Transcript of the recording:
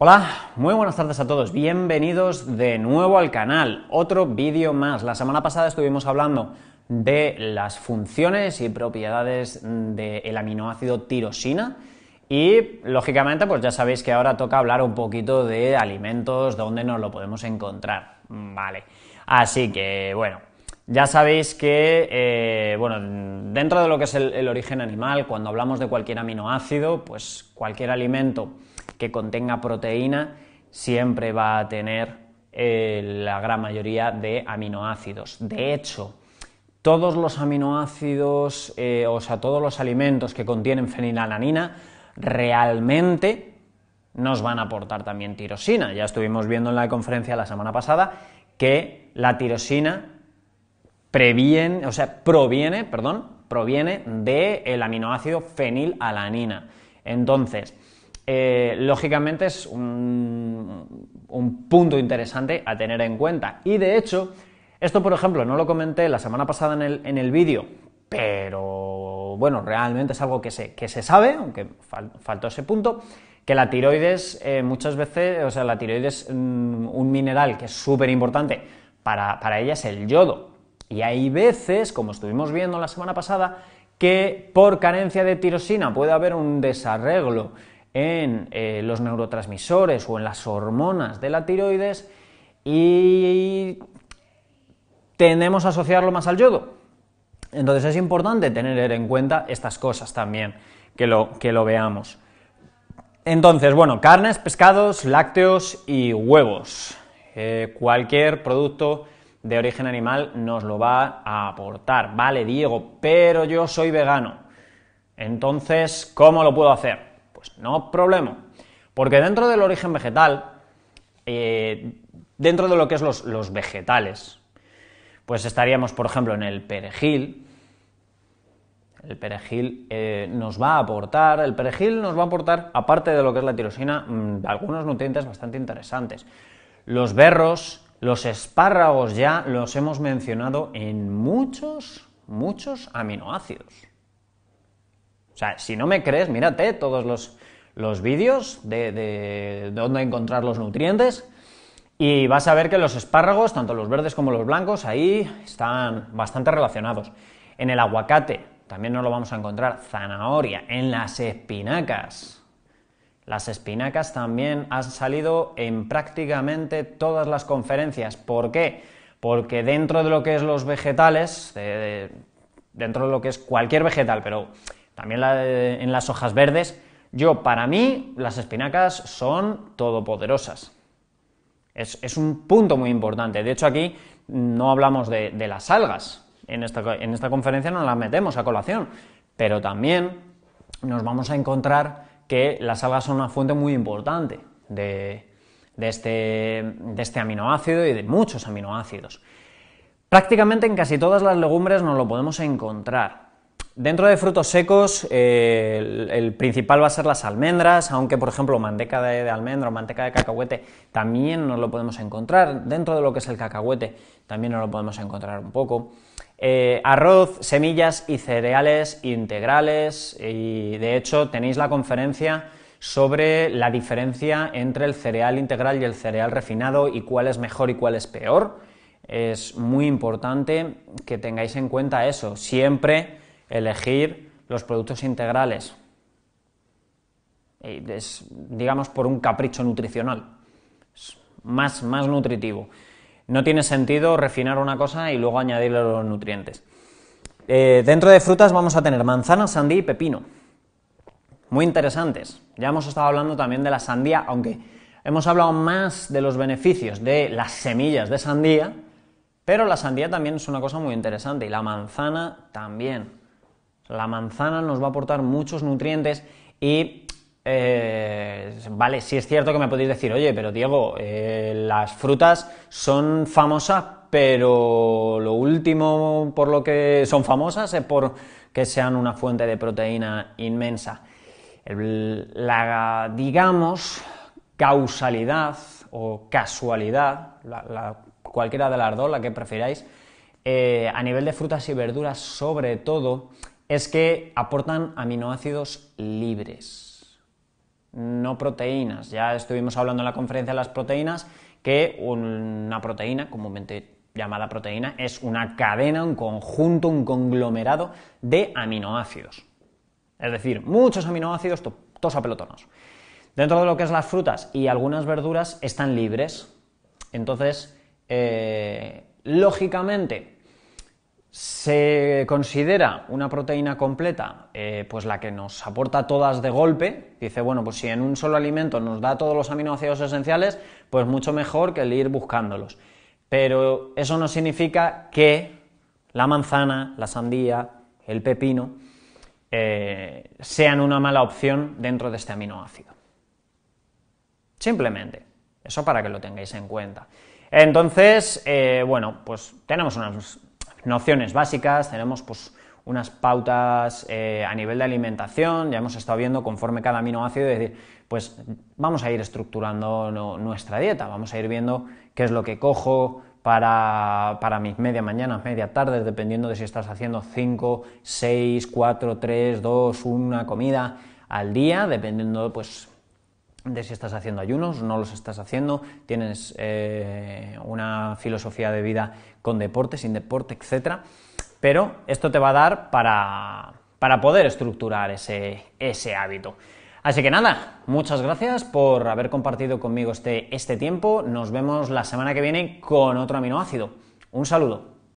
Hola, muy buenas tardes a todos, bienvenidos de nuevo al canal, otro vídeo más. La semana pasada estuvimos hablando de las funciones y propiedades del aminoácido tirosina y lógicamente pues ya sabéis que ahora toca hablar un poquito de alimentos, dónde nos lo podemos encontrar, vale. Así que bueno, ya sabéis que, eh, bueno, dentro de lo que es el origen animal, cuando hablamos de cualquier aminoácido, pues cualquier alimento que contenga proteína siempre va a tener eh, la gran mayoría de aminoácidos. De hecho, todos los aminoácidos, eh, o sea, todos los alimentos que contienen fenilalanina realmente nos van a aportar también tirosina. Ya estuvimos viendo en la conferencia la semana pasada que la tirosina previene, o sea, proviene, perdón, proviene del aminoácido fenilalanina. Entonces, eh, lógicamente es un, punto interesante a tener en cuenta. Y de hecho, esto por ejemplo no lo comenté la semana pasada en el, vídeo, pero bueno, realmente es algo que se, sabe, aunque faltó ese punto, que la tiroides eh, muchas veces, o sea, la tiroides, es mm, un mineral que es súper importante para, para ella es el yodo. Y hay veces, como estuvimos viendo la semana pasada, que por carencia de tirosina puede haber un desarreglo en eh, los neurotransmisores o en las hormonas de la tiroides y tenemos a asociarlo más al yodo. Entonces es importante tener en cuenta estas cosas también, que lo, veamos. Entonces, bueno, carnes, pescados, lácteos y huevos. Eh, cualquier producto de origen animal nos lo va a aportar. Vale, Diego, pero yo soy vegano. Entonces, ¿cómo lo puedo hacer? Pues, no problema, porque dentro del origen vegetal, eh, dentro de lo que es los, vegetales, pues estaríamos, por ejemplo, en el perejil, el perejil eh, nos va a aportar, el perejil nos va a aportar, aparte de lo que es la tirosina, mm, algunos nutrientes bastante interesantes. Los berros, los espárragos ya los hemos mencionado en muchos, muchos aminoácidos. O sea, si no me crees, mírate todos los, vídeos de, dónde encontrar los nutrientes y vas a ver que los espárragos, tanto los verdes como los blancos, ahí están bastante relacionados. En el aguacate también nos lo vamos a encontrar, zanahoria, en las espinacas. Las espinacas también han salido en prácticamente todas las conferencias. ¿Por qué? Porque dentro de lo que es los vegetales, dentro de lo que es cualquier vegetal, pero también en las hojas verdes. Yo, para mí, las espinacas son todopoderosas. Es, un punto muy importante. De hecho, aquí no hablamos de, las algas. En esta, conferencia no las metemos a colación. Pero también nos vamos a encontrar que las algas son una fuente muy importante de, este, de este aminoácido y de muchos aminoácidos. Prácticamente en casi todas las legumbres nos lo podemos encontrar. Dentro de frutos secos, eh, el, principal va a ser las almendras, aunque por ejemplo manteca de, almendra o manteca de cacahuete también nos lo podemos encontrar. Dentro de lo que es el cacahuete también nos lo podemos encontrar un poco. Eh, arroz, semillas y cereales integrales. Y de hecho tenéis la conferencia sobre la diferencia entre el cereal integral y el cereal refinado y cuál es mejor y cuál es peor. Es muy importante que tengáis en cuenta eso. Siempre elegir los productos integrales, eh, es, digamos, por un capricho nutricional, es más, más nutritivo. No tiene sentido refinar una cosa y luego añadirle los nutrientes. Eh, dentro de frutas vamos a tener manzana, sandía y pepino. Muy interesantes. Ya hemos estado hablando también de la sandía, aunque hemos hablado más de los beneficios de las semillas de sandía, pero la sandía también es una cosa muy interesante y la manzana también. La manzana nos va a aportar muchos nutrientes y eh, vale, si es cierto que me podéis decir, oye, pero Diego, eh, las frutas son famosas, pero lo último por lo que son famosas es por que sean una fuente de proteína inmensa. la, digamos, causalidad o casualidad, cualquiera de las dos, la que prefiráis, eh, a nivel de frutas y verduras sobre todo, es que aportan aminoácidos libres, no proteínas. Ya estuvimos hablando en la conferencia de las proteínas que una proteína, comúnmente llamada proteína, es una cadena, un conjunto, un conglomerado de aminoácidos. Es decir, muchos aminoácidos, todos a pelotonos. Dentro de lo que es las frutas y algunas verduras están libres. Entonces, eh, lógicamente, se considera una proteína completa, eh, pues la que nos aporta todas de golpe. Dice, bueno, pues si en un solo alimento nos da todos los aminoácidos esenciales, pues mucho mejor que el ir buscándolos. Pero eso no significa que la manzana, la sandía, el pepino eh, sean una mala opción dentro de este aminoácido. Simplemente, eso para que lo tengáis en cuenta. Entonces, eh, bueno, pues tenemos unas nociones básicas, tenemos pues unas pautas eh, a nivel de alimentación, ya hemos estado viendo conforme cada aminoácido, es decir, pues vamos a ir estructurando nuestra dieta, vamos a ir viendo qué es lo que cojo para, para mis media mañana, media tarde, dependiendo de si estás haciendo 5, 6, 4, 3, 2, 1 comida al día, dependiendo pues de si estás haciendo ayunos, no los estás haciendo, tienes eh, una filosofía de vida con deporte, sin deporte, etc. Pero esto te va a dar para, poder estructurar ese, ese hábito. Así que nada, muchas gracias por haber compartido conmigo este, este tiempo. Nos vemos la semana que viene con otro aminoácido. Un saludo.